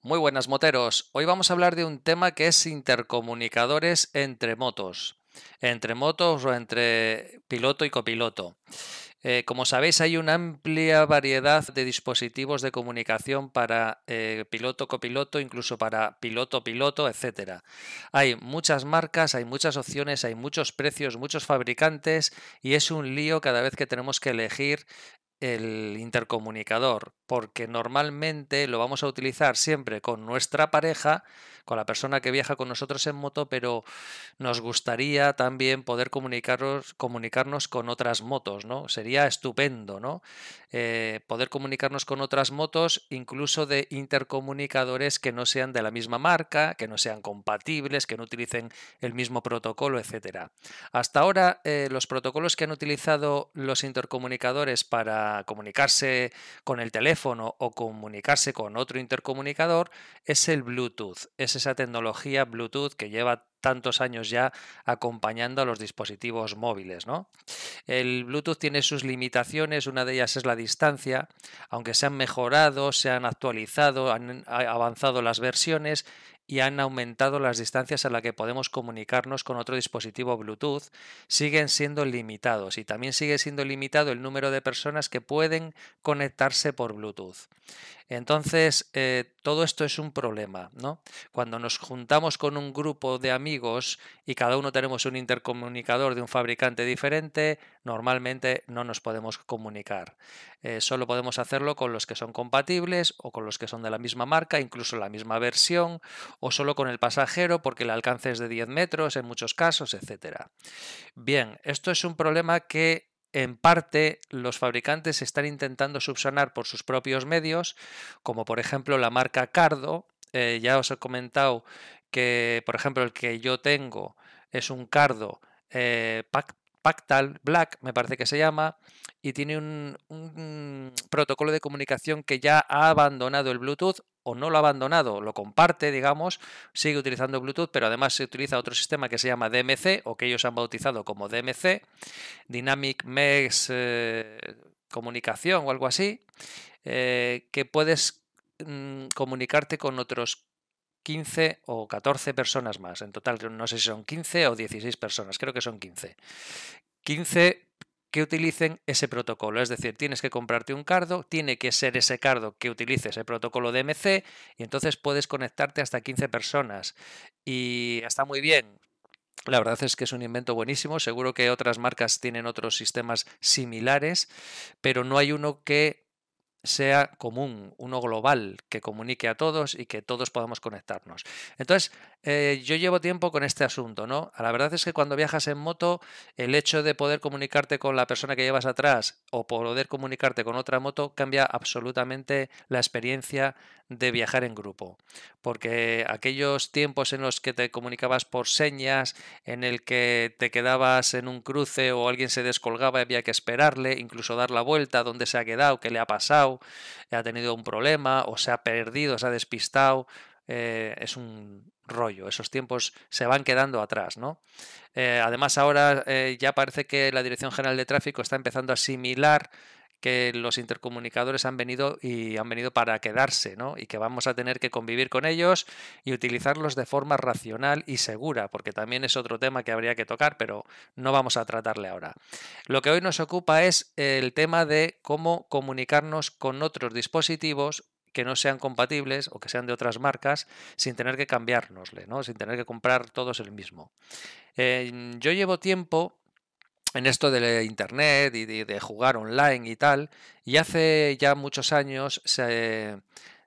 Muy buenas moteros, hoy vamos a hablar de un tema que es intercomunicadores entre motos, entre motos o entre piloto y copiloto. Eh, como sabéis, hay una amplia variedad de dispositivos de comunicación para eh, piloto-copiloto, incluso para piloto-piloto, etc. Hay muchas marcas, hay muchas opciones, hay muchos precios, muchos fabricantes y es un lío cada vez que tenemos que elegir el intercomunicador, porque normalmente lo vamos a utilizar siempre con nuestra pareja, con la persona que viaja con nosotros en moto, pero nos gustaría también poder comunicarnos, comunicarnos con otras motos, ¿no? Sería estupendo, ¿no? Eh, poder comunicarnos con otras motos, incluso de intercomunicadores que no sean de la misma marca, que no sean compatibles, que no utilicen el mismo protocolo, etcétera. Hasta ahora, eh, los protocolos que han utilizado los intercomunicadores para comunicarse con el teléfono o comunicarse con otro intercomunicador es el Bluetooth. Es esa tecnología Bluetooth que lleva tantos años ya acompañando a los dispositivos móviles. ¿no? El Bluetooth tiene sus limitaciones, una de ellas es la distancia, aunque se han mejorado, se han actualizado, han avanzado las versiones, y han aumentado las distancias a las que podemos comunicarnos con otro dispositivo Bluetooth, siguen siendo limitados y también sigue siendo limitado el número de personas que pueden conectarse por Bluetooth. Entonces, eh, todo esto es un problema, Cuando nos juntamos con un grupo de amigos y cada uno tenemos un intercomunicador de un fabricante diferente, normalmente no nos podemos comunicar. Eh, solo podemos hacerlo con los que son compatibles o con los que son de la misma marca, incluso la misma versión o solo con el pasajero porque el alcance es de 10 metros en muchos casos, etc. Bien, esto es un problema que en parte los fabricantes están intentando subsanar por sus propios medios, como por ejemplo la marca Cardo. Eh, ya os he comentado que, por ejemplo, el que yo tengo es un Cardo eh, Pactal Black, me parece que se llama, y tiene un, protocolo de comunicación que ya ha abandonado el Bluetooth o no lo ha abandonado, lo comparte, digamos, sigue utilizando Bluetooth, pero además se utiliza otro sistema que se llama DMC o que ellos han bautizado como DMC, Dynamic Mesh eh, Comunicación o algo así, eh, que puedes mm, comunicarte con otros 15 o 14 personas más. En total, no sé si son 15 o 16 personas, creo que son 15. 15 que utilicen ese protocolo. Es decir, tienes que comprarte un cardo, tiene que ser ese cardo que utilice ese protocolo DMC y entonces puedes conectarte hasta 15 personas. Y está muy bien. La verdad es que es un invento buenísimo. Seguro que otras marcas tienen otros sistemas similares, pero no hay uno que sea común, uno global, que comunique a todos y que todos podamos conectarnos. Entonces, eh, yo llevo tiempo con este asunto, ¿no? La verdad es que cuando viajas en moto, el hecho de poder comunicarte con la persona que llevas atrás o poder comunicarte con otra moto cambia absolutamente la experiencia de viajar en grupo, porque aquellos tiempos en los que te comunicabas por señas, en el que te quedabas en un cruce o alguien se descolgaba y había que esperarle, incluso dar la vuelta, dónde se ha quedado, qué le ha pasado, ha tenido un problema o se ha perdido, se ha despistado, eh, es un rollo, esos tiempos se van quedando atrás, ¿no? Eh, además ahora eh, ya parece que la Dirección General de Tráfico está empezando a asimilar que los intercomunicadores han venido y han venido para quedarse, ¿no? Y que vamos a tener que convivir con ellos y utilizarlos de forma racional y segura, porque también es otro tema que habría que tocar, pero no vamos a tratarle ahora. Lo que hoy nos ocupa es el tema de cómo comunicarnos con otros dispositivos que no sean compatibles o que sean de otras marcas sin tener que cambiárnosle, ¿no? sin tener que comprar todos el mismo. Eh, yo llevo tiempo en esto de internet y de, jugar online y tal. Y hace ya muchos años se,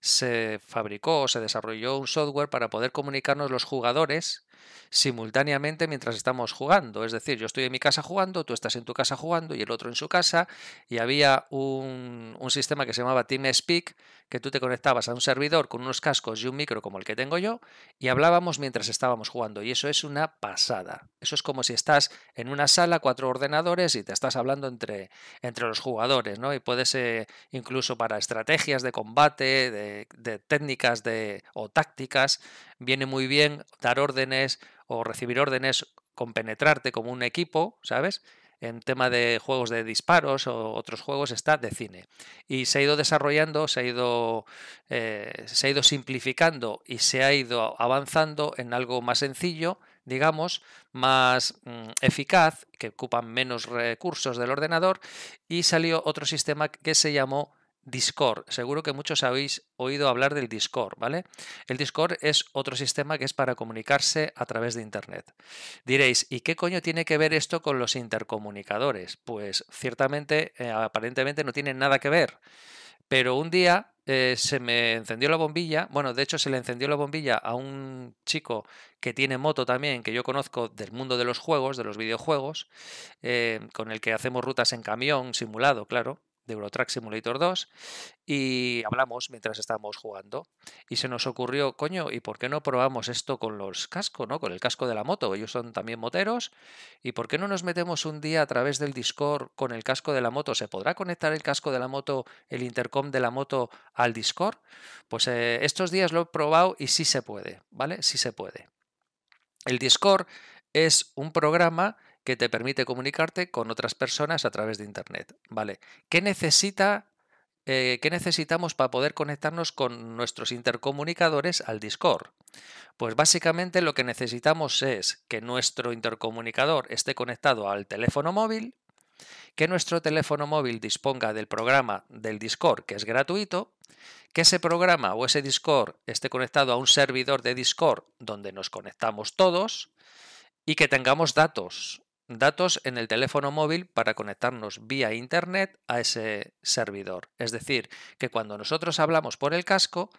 se fabricó se desarrolló un software para poder comunicarnos los jugadores simultáneamente mientras estamos jugando. Es decir, yo estoy en mi casa jugando, tú estás en tu casa jugando y el otro en su casa. Y había un, sistema que se llamaba TeamSpeak, que tú te conectabas a un servidor con unos cascos y un micro como el que tengo yo y hablábamos mientras estábamos jugando. Y eso es una pasada. Eso es como si estás en una sala, cuatro ordenadores y te estás hablando entre, entre los jugadores, ¿no? Y puede ser eh, incluso para estrategias de combate, de, técnicas de, o tácticas, viene muy bien dar órdenes o recibir órdenes, con penetrarte como un equipo, ¿sabes? en tema de juegos de disparos o otros juegos está de cine. Y se ha ido desarrollando, se ha ido, eh, se ha ido simplificando y se ha ido avanzando en algo más sencillo, digamos, más mm, eficaz, que ocupan menos recursos del ordenador, y salió otro sistema que se llamó Discord. Seguro que muchos habéis oído hablar del Discord, ¿vale? El Discord es otro sistema que es para comunicarse a través de Internet. Diréis, ¿y qué coño tiene que ver esto con los intercomunicadores? Pues ciertamente, eh, aparentemente no tiene nada que ver. Pero un día eh, se me encendió la bombilla, bueno, de hecho se le encendió la bombilla a un chico que tiene moto también, que yo conozco del mundo de los juegos, de los videojuegos, eh, con el que hacemos rutas en camión, simulado, claro de Eurotrack Simulator 2 y hablamos mientras estábamos jugando. Y se nos ocurrió, coño, ¿y por qué no probamos esto con los cascos, ¿no? con el casco de la moto? Ellos son también moteros. ¿Y por qué no nos metemos un día a través del Discord con el casco de la moto? ¿Se podrá conectar el casco de la moto, el intercom de la moto al Discord? Pues eh, estos días lo he probado y sí se puede, ¿vale? Sí se puede. El Discord es un programa que te permite comunicarte con otras personas a través de Internet. ¿Vale? ¿Qué necesita eh, ¿qué necesitamos para poder conectarnos con nuestros intercomunicadores al Discord? Pues básicamente lo que necesitamos es que nuestro intercomunicador esté conectado al teléfono móvil, que nuestro teléfono móvil disponga del programa del Discord que es gratuito, que ese programa o ese Discord esté conectado a un servidor de Discord donde nos conectamos todos y que tengamos datos datos en el teléfono móvil para conectarnos vía Internet a ese servidor. Es decir, que cuando nosotros hablamos por el casco,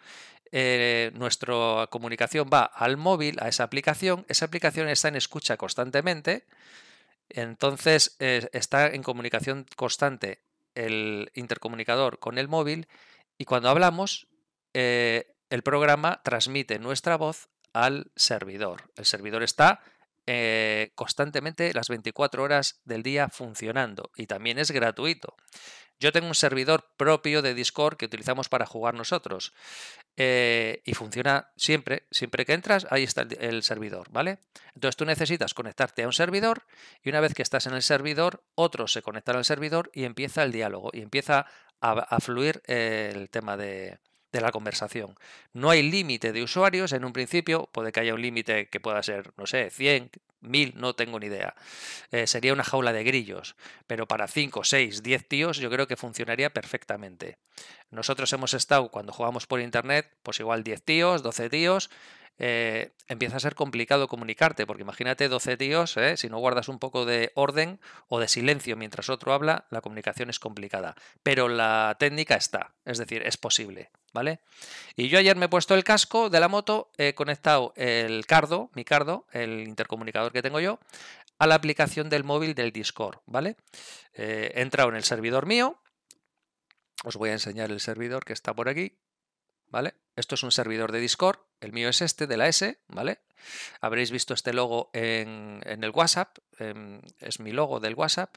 eh, nuestra comunicación va al móvil, a esa aplicación, esa aplicación está en escucha constantemente, entonces eh, está en comunicación constante el intercomunicador con el móvil y cuando hablamos, eh, el programa transmite nuestra voz al servidor. El servidor está eh, constantemente las 24 horas del día funcionando y también es gratuito. Yo tengo un servidor propio de Discord que utilizamos para jugar nosotros eh, y funciona siempre, siempre que entras, ahí está el, servidor, ¿vale? Entonces tú necesitas conectarte a un servidor y una vez que estás en el servidor, otros se conectan al servidor y empieza el diálogo y empieza a, fluir eh, el tema de, de la conversación. No hay límite de usuarios en un principio, puede que haya un límite que pueda ser, no sé, 100, 1000, no tengo ni idea. Eh, sería una jaula de grillos, pero para 5, 6, 10 tíos yo creo que funcionaría perfectamente. Nosotros hemos estado, cuando jugamos por internet, pues igual 10 tíos, 12 tíos, eh, empieza a ser complicado comunicarte, porque imagínate 12 tíos, ¿eh? si no guardas un poco de orden o de silencio mientras otro habla, la comunicación es complicada. Pero la técnica está, es decir, es posible, ¿vale? Y yo ayer me he puesto el casco de la moto, he conectado el cardo, mi cardo, el intercomunicador que tengo yo, a la aplicación del móvil del Discord, ¿vale? Eh, he entrado en el servidor mío, os voy a enseñar el servidor que está por aquí, ¿vale? Esto es un servidor de Discord, el mío es este, de la S, ¿vale? Habréis visto este logo en, el WhatsApp, em, es mi logo del WhatsApp,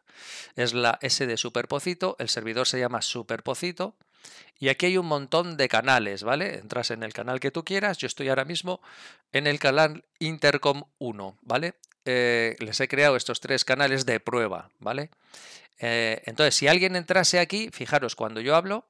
es la S de Superpocito, el servidor se llama Superpocito, y aquí hay un montón de canales, ¿vale? Entras en el canal que tú quieras, yo estoy ahora mismo en el canal Intercom 1, ¿vale? Eh, les he creado estos tres canales de prueba, ¿vale? Eh, entonces, si alguien entrase aquí, fijaros, cuando yo hablo,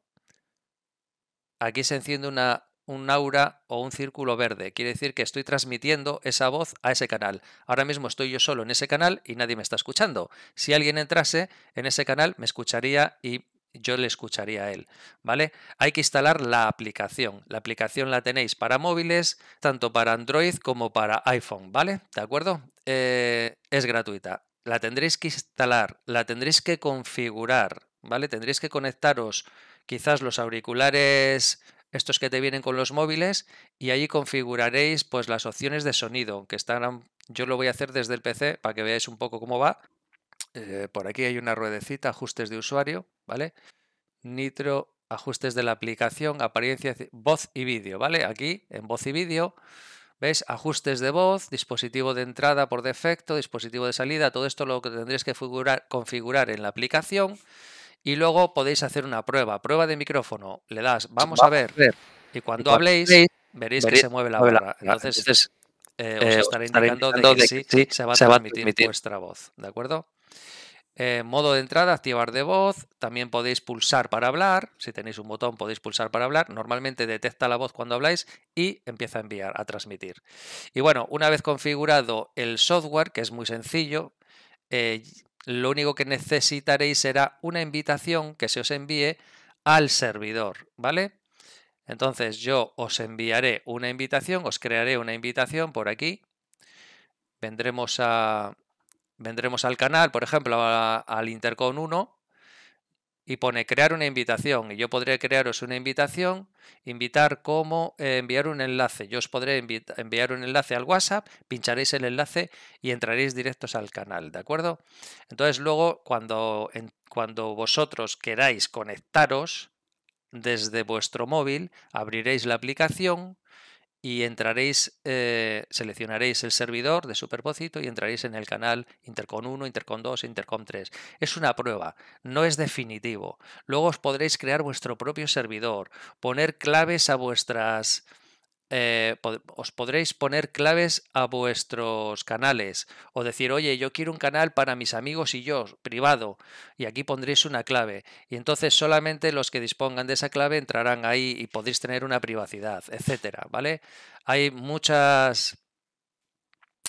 aquí se enciende una, un aura o un círculo verde. Quiere decir que estoy transmitiendo esa voz a ese canal. Ahora mismo estoy yo solo en ese canal y nadie me está escuchando. Si alguien entrase en ese canal, me escucharía y yo le escucharía a él, ¿vale? Hay que instalar la aplicación. La aplicación la tenéis para móviles, tanto para Android como para iPhone, ¿vale? ¿De acuerdo? Eh, es gratuita. La tendréis que instalar, la tendréis que configurar, ¿vale? Tendréis que conectaros quizás los auriculares estos que te vienen con los móviles y allí configuraréis pues las opciones de sonido que están yo lo voy a hacer desde el PC para que veáis un poco cómo va eh, por aquí hay una ruedecita ajustes de usuario vale nitro ajustes de la aplicación apariencia voz y vídeo vale aquí en voz y vídeo ves Ajustes de voz, dispositivo de entrada por defecto, dispositivo de salida, todo esto lo que tendréis que configurar en la aplicación y luego podéis hacer una prueba, prueba de micrófono, le das, vamos, a, ver, y cuando, habléis veréis, que se mueve la barra. Entonces, eh, os, eh, indicando, de que, se va a transmitir, vuestra voz, ¿de acuerdo? Eh, modo de entrada, activar de voz. También podéis pulsar para hablar. Si tenéis un botón, podéis pulsar para hablar. Normalmente detecta la voz cuando habláis y empieza a enviar, a transmitir. Y bueno, una vez configurado el software, que es muy sencillo, lo único que necesitaréis será una invitación que se os envíe al servidor, ¿vale? Entonces yo os enviaré una invitación, os crearé una invitación por aquí. Vendremos, a, vendremos al canal, por ejemplo, al Intercon 1 y pone crear una invitación y yo podré crearos una invitación, invitar como eh, enviar un enlace. Yo os podré enviar un enlace al WhatsApp, pincharéis el enlace y entraréis directos al canal, ¿de acuerdo? Entonces luego cuando, cuando vosotros queráis conectaros desde vuestro móvil, abriréis la aplicación y entraréis, eh, seleccionaréis el servidor de propósito y entraréis en el canal Intercom 1, Intercom 2, Intercom 3. Es una prueba, no es definitivo. Luego os podréis crear vuestro propio servidor, poner claves a vuestras eh, os podréis poner claves a vuestros canales o decir, oye, yo quiero un canal para mis amigos y yo, privado, y aquí pondréis una clave. Y entonces solamente los que dispongan de esa clave entrarán ahí y podéis tener una privacidad, etcétera, ¿vale? Hay muchas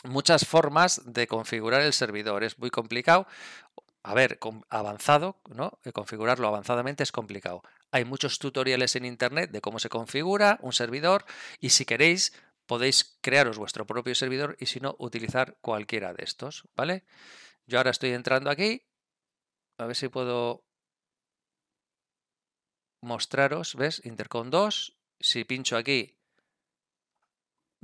muchas formas de configurar el servidor. Es muy complicado a ver, avanzado, ¿no? Eh, configurarlo avanzadamente es complicado. Hay muchos tutoriales en internet de cómo se configura un servidor y si queréis podéis crearos vuestro propio servidor y si no, utilizar cualquiera de estos, ¿vale? Yo ahora estoy entrando aquí, a ver si puedo mostraros, ¿ves? intercon 2, si pincho aquí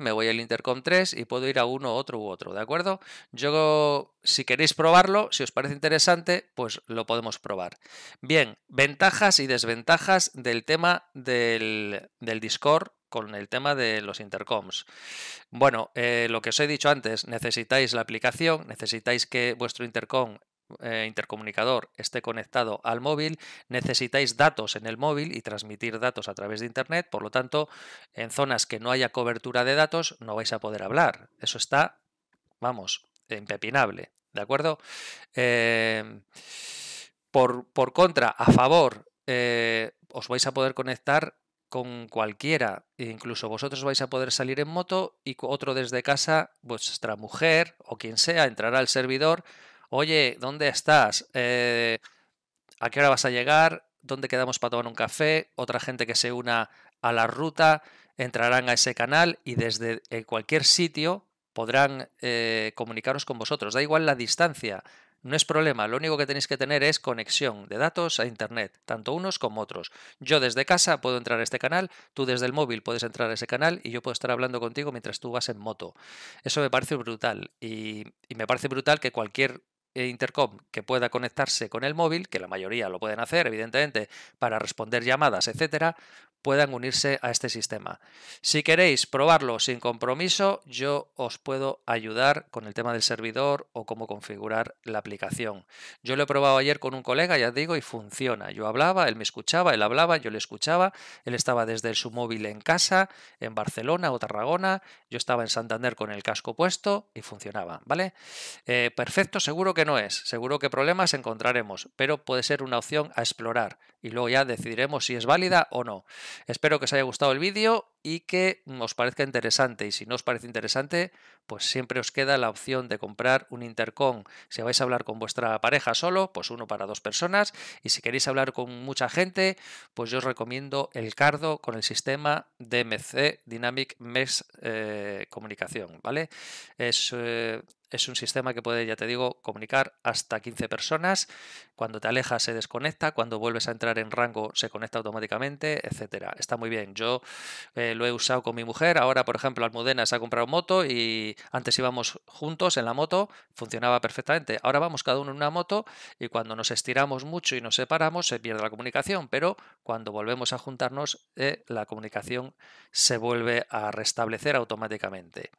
me voy al Intercom 3 y puedo ir a uno, otro u otro, ¿de acuerdo? Yo, si queréis probarlo, si os parece interesante, pues lo podemos probar. Bien, ventajas y desventajas del tema del, Discord con el tema de los intercoms. Bueno, eh, lo que os he dicho antes, necesitáis la aplicación, necesitáis que vuestro intercom eh, intercomunicador esté conectado al móvil, necesitáis datos en el móvil y transmitir datos a través de Internet, por lo tanto, en zonas que no haya cobertura de datos no vais a poder hablar. Eso está, vamos, impepinable, ¿de acuerdo? Em, por, contra, a favor, eh, os vais a poder conectar con cualquiera, incluso vosotros vais a poder salir en moto y otro desde casa, vuestra mujer o quien sea, entrará al servidor oye, ¿dónde estás? Eh, ¿A qué hora vas a llegar? ¿Dónde quedamos para tomar un café? Otra gente que se una a la ruta entrarán a ese canal y desde cualquier sitio podrán eh, comunicaros con vosotros. Da igual la distancia, no es problema, lo único que tenéis que tener es conexión de datos a Internet, tanto unos como otros. Yo desde casa puedo entrar a este canal, tú desde el móvil puedes entrar a ese canal y yo puedo estar hablando contigo mientras tú vas en moto. Eso me parece brutal y me parece brutal que cualquier eh, intercom que pueda conectarse con el móvil, que la mayoría lo pueden hacer, evidentemente, para responder llamadas, etcétera, puedan unirse a este sistema. Si queréis probarlo sin compromiso, yo os puedo ayudar con el tema del servidor o cómo configurar la aplicación. Yo lo he probado ayer con un colega, ya digo, y funciona. Yo hablaba, él me escuchaba, él hablaba, yo le escuchaba, él estaba desde su móvil en casa, en Barcelona o Tarragona, yo estaba en Santander con el casco puesto y funcionaba, ¿vale? Eh, perfecto, seguro que no es, seguro que problemas encontraremos, pero puede ser una opción a explorar y luego ya decidiremos si es válida o no. Espero que os haya gustado el vídeo y que os parezca interesante. Y si no os parece interesante, pues siempre os queda la opción de comprar un intercom. Si vais a hablar con vuestra pareja solo, pues uno para dos personas. Y si queréis hablar con mucha gente, pues yo os recomiendo el Cardo con el sistema DMC, Dynamic Mesh eh, Comunicación, ¿vale? Eh, es... un sistema que puede, ya te digo, comunicar hasta 15 personas. Cuando te alejas se desconecta, cuando vuelves a entrar en rango se conecta automáticamente, etcétera. Está muy bien. Yo eh, lo he usado con mi mujer. Ahora, por ejemplo, Almudena se ha comprado moto y antes íbamos juntos en la moto, funcionaba perfectamente. Ahora vamos cada uno en una moto y cuando nos estiramos mucho y nos separamos se pierde la comunicación, pero cuando volvemos a juntarnos eh, la comunicación se vuelve a restablecer automáticamente.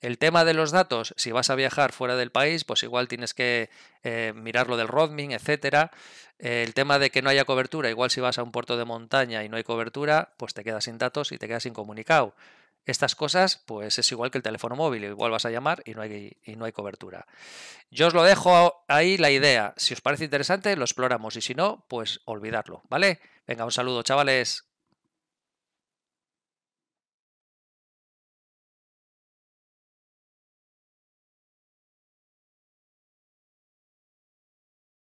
El tema de los datos, si vas a viajar fuera del país, pues igual tienes que mirarlo eh, mirar lo del roaming, etcétera. El tema de que no haya cobertura, igual si vas a un puerto de montaña y no hay cobertura, pues te quedas sin datos y te quedas incomunicado. Estas cosas, pues es igual que el teléfono móvil, igual vas a llamar y no hay, y no hay cobertura. Yo os lo dejo ahí la idea. Si os parece interesante, lo exploramos y si no, pues olvidarlo, ¿vale? Venga, un saludo, chavales.